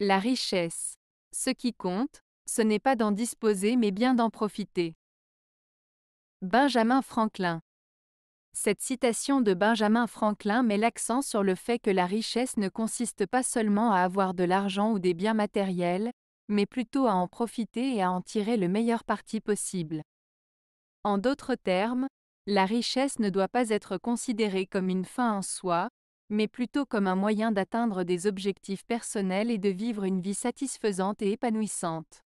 La richesse. Ce qui compte, ce n'est pas d'en disposer mais bien d'en profiter. Benjamin Franklin. Cette citation de Benjamin Franklin met l'accent sur le fait que la richesse ne consiste pas seulement à avoir de l'argent ou des biens matériels, mais plutôt à en profiter et à en tirer le meilleur parti possible. En d'autres termes, la richesse ne doit pas être considérée comme une fin en soi, mais plutôt comme un moyen d'atteindre des objectifs personnels et de vivre une vie satisfaisante et épanouissante.